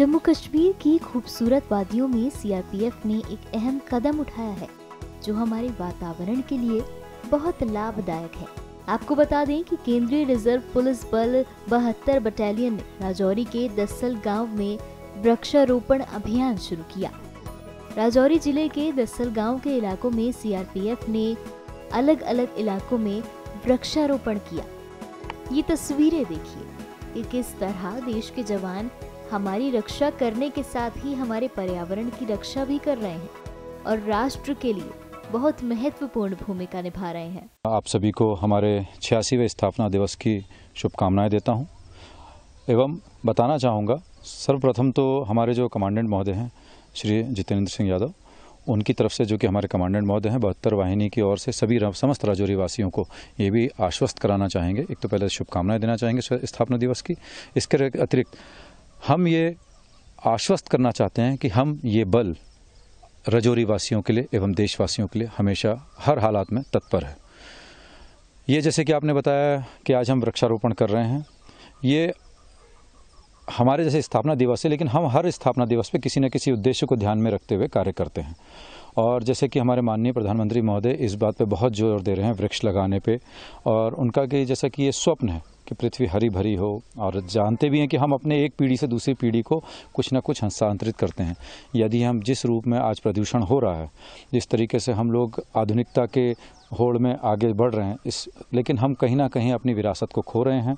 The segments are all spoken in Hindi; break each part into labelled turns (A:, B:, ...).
A: जम्मू कश्मीर की खूबसूरत वादियों में सीआरपीएफ ने एक अहम कदम उठाया है जो हमारे वातावरण के लिए बहुत लाभदायक है आपको बता दें कि केंद्रीय रिजर्व पुलिस बल बहत्तर बटालियन ने राजौरी के दस्सल गांव में वृक्षारोपण अभियान शुरू किया राजौरी जिले के दस्सल गांव के इलाकों में सीआरपीएफ ने अलग अलग इलाकों में वृक्षारोपण किया ये तस्वीरें देखिए कि किस तरह देश के जवान हमारी रक्षा करने के साथ ही हमारे पर्यावरण की रक्षा भी कर रहे हैं और राष्ट्र के लिए बहुत महत्वपूर्ण भूमिका निभा रहे हैं
B: आप सभी को हमारे छियासीवें स्थापना दिवस की शुभकामनाएं देता हूं एवं बताना चाहूँगा सर्वप्रथम तो हमारे जो कमांडेंट महोदय हैं श्री जितेंद्र सिंह यादव उनकी तरफ से जो कि हमारे कमांडेंट महोदय हैं बहत्तर वाहिनी की ओर से सभी समस्त राजौरी वासियों को ये भी आश्वस्त कराना चाहेंगे एक तो पहले शुभकामनाएं देना चाहेंगे स्थापना दिवस की इसके अतिरिक्त हम ये आश्वस्त करना चाहते हैं कि हम ये बल रजौरी वासियों के लिए एवं देशवासियों के लिए हमेशा हर हालात में तत्पर है ये जैसे कि आपने बताया कि आज हम वृक्षारोपण कर रहे हैं ये हमारे जैसे स्थापना दिवस है लेकिन हम हर स्थापना दिवस पे किसी न किसी उद्देश्य को ध्यान में रखते हुए कार्य करते हैं और जैसे कि हमारे माननीय प्रधानमंत्री महोदय इस बात पे बहुत जोर दे रहे हैं वृक्ष लगाने पे और उनका कि जैसा कि ये स्वप्न है कि पृथ्वी हरी भरी हो और जानते भी हैं कि हम अपने एक पीढ़ी से दूसरी पीढ़ी को कुछ ना कुछ हस्तांतरित करते हैं यदि हम जिस रूप में आज प्रदूषण हो रहा है जिस तरीके से हम लोग आधुनिकता के होड़ में आगे बढ़ रहे हैं इस लेकिन हम कहीं ना कहीं अपनी विरासत को खो रहे हैं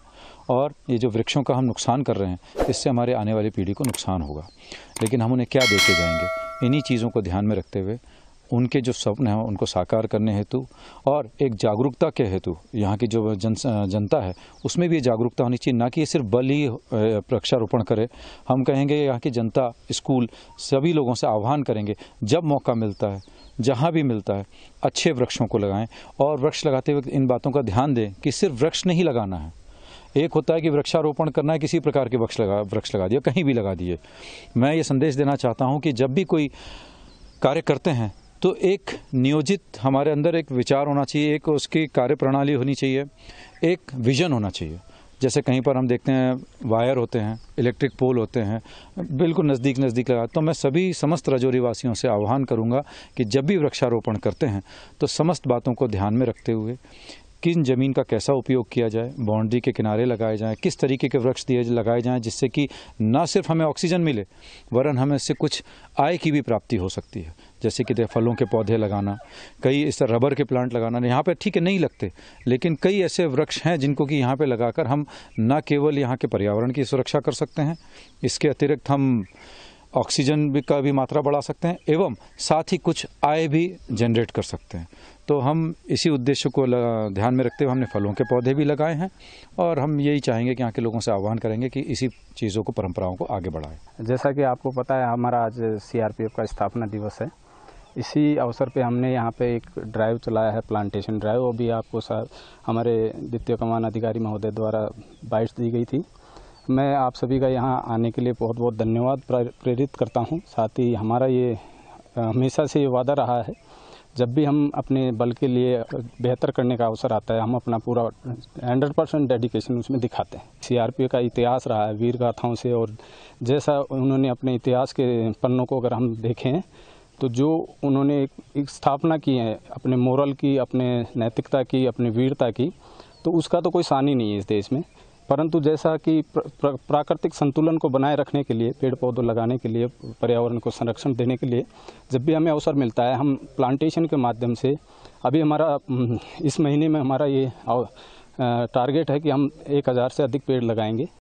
B: और ये जो वृक्षों का हम नुकसान कर रहे हैं इससे हमारे आने वाली पीढ़ी को नुकसान होगा लेकिन हम उन्हें क्या देते जाएंगे इन्हीं चीज़ों को ध्यान में रखते हुए उनके जो स्वप्न हैं उनको साकार करने हेतु और एक जागरूकता के हेतु यहाँ की जो जन जनता है उसमें भी ये जागरूकता होनी चाहिए ना कि ये सिर्फ बल ही वृक्षारोपण करे हम कहेंगे यहाँ की जनता स्कूल सभी लोगों से आह्वान करेंगे जब मौका मिलता है जहाँ भी मिलता है अच्छे वृक्षों को लगाएं और वृक्ष लगाते वक्त इन बातों का ध्यान दें कि सिर्फ वृक्ष नहीं लगाना है एक होता है कि वृक्षारोपण करना है किसी प्रकार के वृक्ष लगा वृक्ष लगा दिए कहीं भी लगा दिए मैं ये संदेश देना चाहता हूँ कि जब भी कोई कार्य करते हैं तो एक नियोजित हमारे अंदर एक विचार होना चाहिए एक उसकी कार्य प्रणाली होनी चाहिए एक विजन होना चाहिए जैसे कहीं पर हम देखते हैं वायर होते हैं इलेक्ट्रिक पोल होते हैं बिल्कुल नज़दीक नज़दीक लगा तो मैं सभी समस्त रजौरी वासियों से आह्वान करूंगा कि जब भी वृक्षारोपण करते हैं तो समस्त बातों को ध्यान में रखते हुए किन ज़मीन का कैसा उपयोग किया जाए बाउंड्री के किनारे लगाए जाएँ किस तरीके के वृक्ष दिए लगाए जाएँ जिससे कि ना सिर्फ हमें ऑक्सीजन मिले वरन हमें इससे कुछ आय की भी प्राप्ति हो सकती है जैसे कि फलों के पौधे लगाना कई इस तरह रबर के प्लांट लगाना यहाँ पर ठीक है नहीं लगते लेकिन कई ऐसे वृक्ष हैं जिनको कि यहाँ पर लगाकर हम न केवल यहाँ के पर्यावरण की सुरक्षा कर सकते हैं इसके अतिरिक्त हम ऑक्सीजन भी का भी मात्रा बढ़ा सकते हैं एवं साथ ही कुछ आय भी जनरेट कर सकते हैं तो हम इसी उद्देश्य को ध्यान में रखते हुए हमने फलों के पौधे भी लगाए हैं और हम यही चाहेंगे कि यहाँ के लोगों से आह्वान करेंगे कि इसी चीज़ों को परंपराओं को आगे बढ़ाएं
C: जैसा कि आपको पता है हमारा आज सीआरपीएफ का स्थापना दिवस है इसी अवसर पे हमने यहाँ पे एक ड्राइव चलाया है प्लांटेशन ड्राइव वो भी आपको सर हमारे द्वितीय कमान अधिकारी महोदय द्वारा बाइट्स दी गई थी मैं आप सभी का यहाँ आने के लिए बहुत बहुत धन्यवाद प्रेरित करता हूँ साथ ही हमारा ये हमेशा से ये वादा रहा है जब भी हम अपने बल के लिए बेहतर करने का अवसर आता है हम अपना पूरा हंड्रेड परसेंट डेडिकेशन उसमें दिखाते हैं सीआरपीएफ का इतिहास रहा है वीर गाथाओं से और जैसा उन्होंने अपने इतिहास के पन्नों को अगर हम देखें तो जो उन्होंने एक स्थापना की है अपने मोरल की अपने नैतिकता की अपने वीरता की तो उसका तो कोई सानी नहीं है इस देश में परंतु जैसा कि प्र, प्राकृतिक संतुलन को बनाए रखने के लिए पेड़ पौधों लगाने के लिए पर्यावरण को संरक्षण देने के लिए जब भी हमें अवसर मिलता है हम प्लांटेशन के माध्यम से अभी हमारा हम्म, इस महीने में हमारा ये टारगेट है कि हम एक हज़ार से अधिक पेड़ लगाएंगे